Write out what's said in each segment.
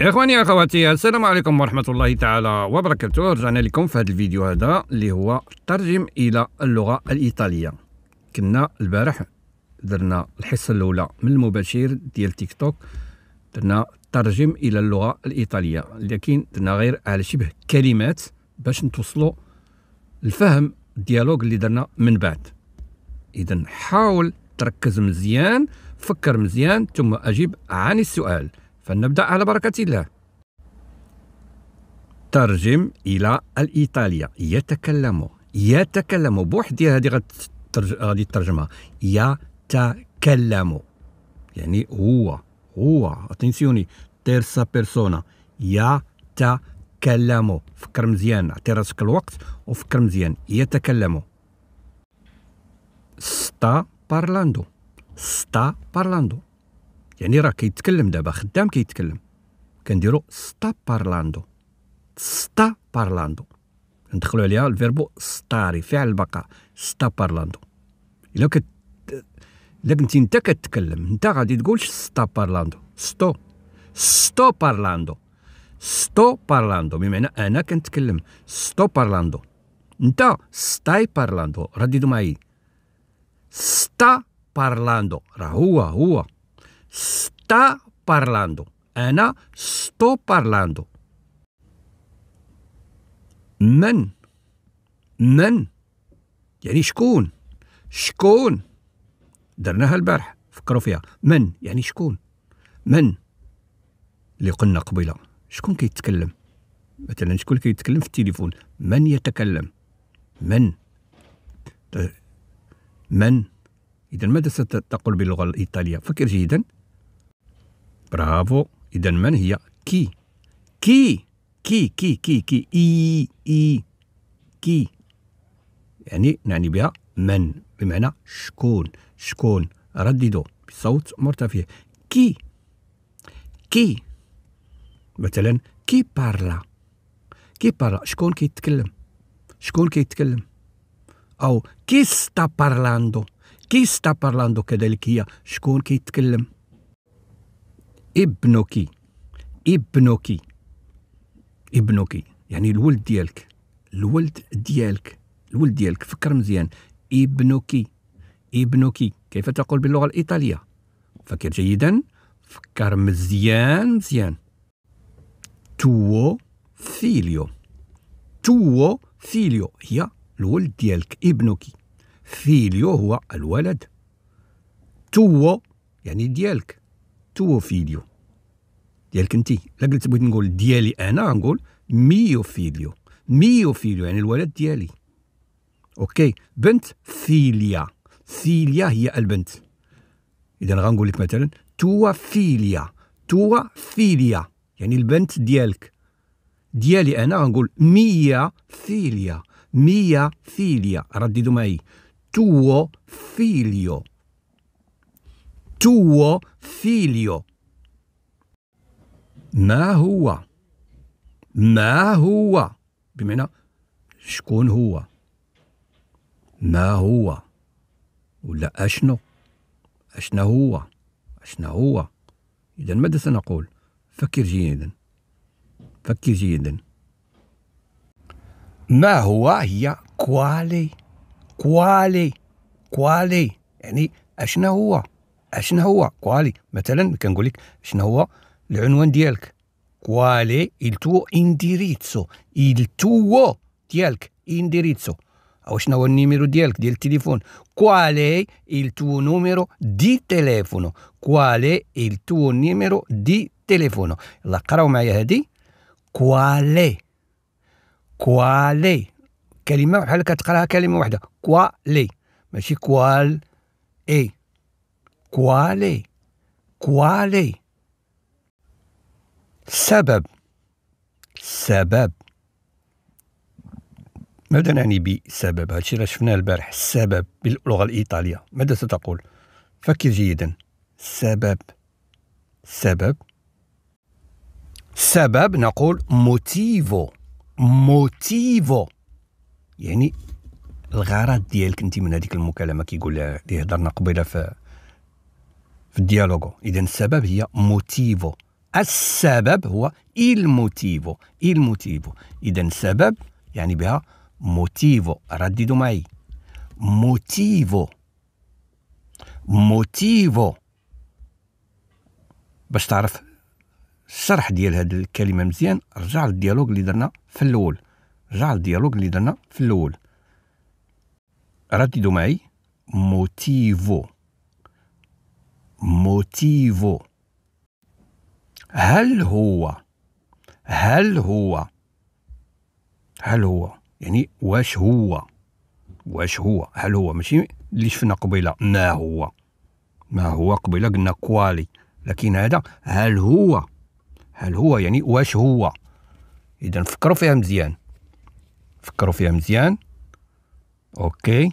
اخواني اخواتي السلام عليكم ورحمه الله تعالى وبركاته رجعنا لكم في هذا الفيديو هذا اللي هو ترجم الى اللغه الايطاليه كنا البارح درنا الحصه الاولى من المباشر ديال تيك توك درنا ترجم الى اللغه الايطاليه لكن درنا غير على شبه كلمات باش نتوصلوا الفهم الديالوج اللي درنا من بعد اذا حاول تركز مزيان فكر مزيان ثم اجب عن السؤال فلنبدأ على بركة الله ترجم إلى الإيطالية يتكلم يتكلم بوحدي هذه غادي الترجمة يتكلم يعني هو هو اتنسيوني تيرسا بيرسونا يتكلم فكر مزيان عطي راسك الوقت وفكر مزيان يتكلم ستا بارلاندو ستا بارلاندو يعني راه كيتكلم دابا خدام كيتكلم كنديرو ستا بارلاندو ستا بارلاندو ندخلو عليها الفيربو ستاري فعل البقاء ستا بارلاندو الا كت الا كنتي انت كتكلم انت غادي تقول ستا بارلاندو ستو ستو بارلاندو ستو بارلاندو بمعنى انا كنتكلم ستو بارلاندو انت ستاي بارلاندو رديدو معايا ستا بارلاندو راه هو هو ستا parlando أنا ستو parlando من من يعني شكون شكون درناها البارح فكروا فيها من يعني شكون من اللي قلنا قبيله شكون كيتكلم مثلا شكون كيتكلم في التليفون من يتكلم من من اذا ماذا ستقول باللغه الايطاليه فكر جيدا برافو إذا من هي كي كي كي كي كي كي إي إي كي يعني نعني بها من بمعنى شكون شكون رددوا بصوت مرتفع كي كي مثلا كي بارلا كي بارلا شكون كيتكلم شكون كيتكلم او كي ستا بارلاندو كي ستا بارلاندو كذلك هي شكون كيتكلم ابنك ابنك ابنك يعني الولد ديالك الولد ديالك الولد ديالك فكر مزيان ابنك ابنك كيف تقول باللغة الإيطالية فكر جيدا فكر مزيان مزيان تو فيليو تو فيليو هي الولد ديالك ابنك فيليو هو الولد تو يعني ديالك تو فيديو ديالك انت لا قلت بغيت نقول ديالي انا غنقول ميو فيليو ميو فيليو يعني الولد ديالي اوكي بنت فيليا فيليا هي البنت اذا غنقول لك مثلا توا فيليا توا فيليا يعني البنت ديالك ديالي انا غنقول ميا فيليا ميا فيليا رددوا معي تو فيليو tuo figlio ما هو ما هو بمعنى شكون هو ما هو ولا أشنو أشنا هو أشنا هو إذا ماذا سنقول فكر جيدا فكر جيدا ما هو هي كوالي كوالي كوالي يعني أشنا هو شنو هو كوالي مثلا كنقول لك شنو هو العنوان ديالك كوالي il tuo indirizzo il tuo ديالك indirizzo او شنو هو النيميرو ديالك ديال التليفون كوالي il tuo numero di telefono كوالي il tuo numero di telefono يلا قراو معايا هادي كوالي كوالي كلمه بحال كتقراها كلمه واحده كوالي ماشي كوال اي كوالي كوالي سبب سبب ماذا نعني بسبب هادشي اللي شفناه البارح السبب باللغه الايطاليه ماذا ستقول فكر جيدا سبب سبب سبب نقول موتيفو موتيفو يعني الغرض ديالك انت من هذيك المكالمه كيقول لها اللي هضرنا قبيله في في الديالوغو اذا السبب هي موتيفو السبب هو il موتيفو il موتيفو اذا السبب يعني بها موتيفو رددوا معي موتيفو موتيفو باش تعرف الشرح ديال هاد الكلمه مزيان رجع للديالوج اللي درنا في الاول رجع للديالوج اللي درنا في الاول رددوا معي موتيفو موتيفو هل هو هل هو هل هو يعني واش هو واش هو هل هو ماشي اللي شفنا قبيله ما هو ما هو قبيله قلنا كوالي لكن هذا هل هو هل هو يعني واش هو اذا فكروا فيها مزيان فكروا فيها مزيان اوكي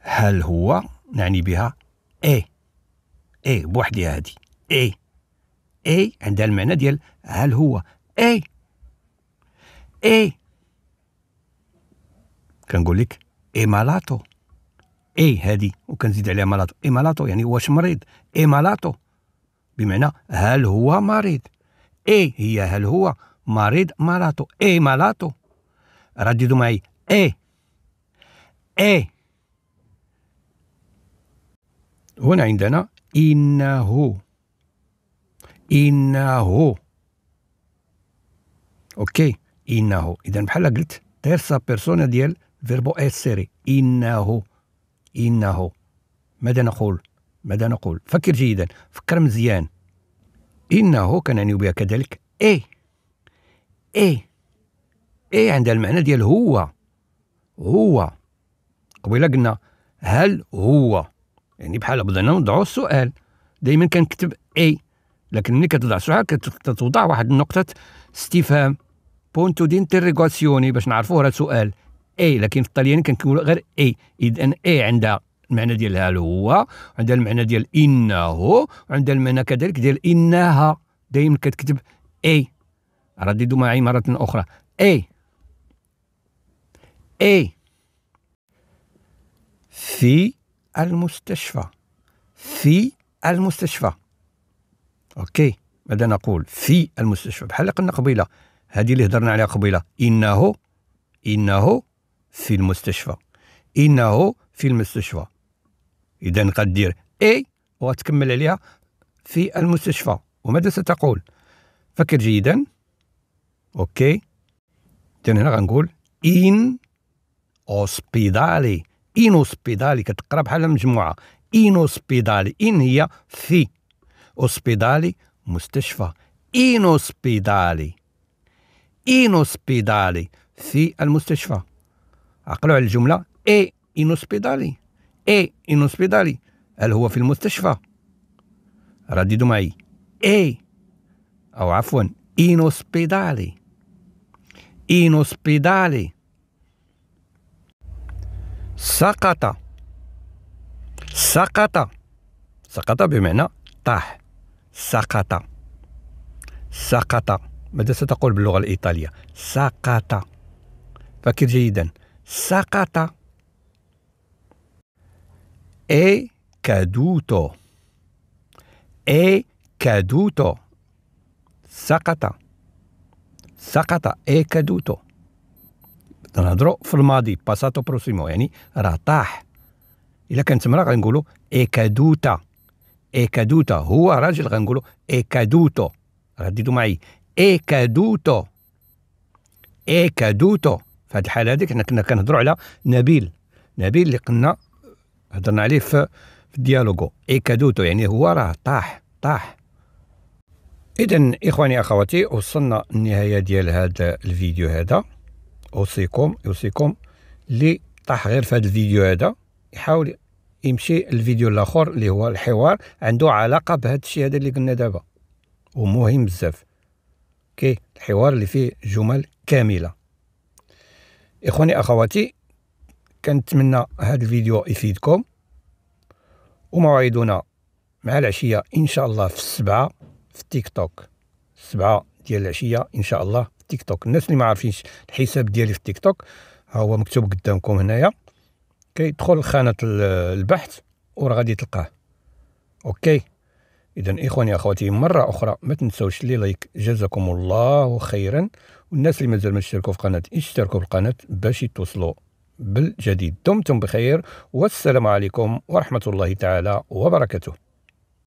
هل هو نعني بها ايه اي بوحدها هادي اي اي عندها المعنى ديال هل هو اي اي كنقول لك اي مالاتو اي هادي وكنزيد عليها مالاتو اي مالاتو يعني واش مريض اي مالاتو بمعنى هل هو مريض اي هي هل هو مريض مالاتو اي مالاتو رددوا معي اي اي هنا عندنا إنه إنه أوكي إنه إذا بحال قلت تيرسا بيرسونا ديال فيربو إسيري إنه إنه ماذا نقول ماذا نقول فكر جيدا فكر مزيان إنه كنعني بها كذلك إي إي إي عندها المعنى ديال هو هو قبيله قلنا هل هو يعني بحال بدنا نوضعوا السؤال دائما كنكتب اي لكن ملي كتوضع السؤال كتوضع واحد نقطة استفهام بونتو دي انتريغاسيوني باش نعرفوه راه سؤال اي لكن في الطلياني كنقول غير اي اذا اي عندها المعنى ديال هل هو عندها المعنى ديال انه وعندها المعنى كذلك ديال انها دائما كتكتب اي رددوا معي مرة أخرى اي اي في المستشفى في المستشفى اوكي ماذا نقول في المستشفى بحال اللي قلنا قبيله هذه اللي هضرنا عليها قبيله انه انه في المستشفى انه في المستشفى اذا قدير اي وتكمل عليها في المستشفى وماذا ستقول فكر جيدا اوكي اذا هنا غنقول ان اوسبيدالي اوسبيدالي كتقرا بحال مجموعه اوسبيدالي ان هي في اوسبيدالي مستشفى اين اوسبيدالي في المستشفى عقلوا على الجمله اي اوسبيدالي اي اوسبيدالي هل هو في المستشفى رددوا معي اي او عفوا اين اوسبيدالي سقط سقط سقط بمعنى طاح سقط سقط ماذا ستقول باللغة الإيطالية سقط فكر جيدا سقط اي كادوتو اي كادوتو سقط سقط اي كادوتو تنهضروا في الماضي باساتو بروسيمو يعني راه طاح الا كانت تمرة غنقولوا ايكادوتا ايكادوتا هو راجل غنقولوا ايكادوتو رددوا معي ايكادوتو ايكادوتو في هذه الحاله هذيك حنا كنا كنهضروا على نبيل نبيل اللي قلنا هضرنا عليه في في الديالوغو ايكادوتو يعني هو راه طاح طاح اذا اخواني اخواتي وصلنا النهايه ديال هذا الفيديو هذا اوصيكم اوصيكم اللي طاح غير في هذا الفيديو هذا يحاول يمشي الفيديو الاخر اللي هو الحوار عنده علاقه بهذا الشيء هذا اللي قلنا دابا ومهم بزاف كي الحوار اللي فيه جمل كامله اخواني اخواتي كنتمنى هذا الفيديو يفيدكم وموعدنا مع العشيه ان شاء الله في السبعه في تيك توك السبعه ديال العشيه ان شاء الله التيك توك الناس اللي ما عارفينش الحساب ديالي في التيك توك ها هو مكتوب قدامكم هنايا كيدخل لخانه البحث وراه غادي تلقاه اوكي اذا اخواني اخواتي مره اخرى ما تنساوش لي لايك جزاكم الله خيرا والناس اللي مازال ما اشتركوا في القناه اشتركوا في القناه باش يتوصلوا بالجديد دمتم بخير والسلام عليكم ورحمه الله تعالى وبركاته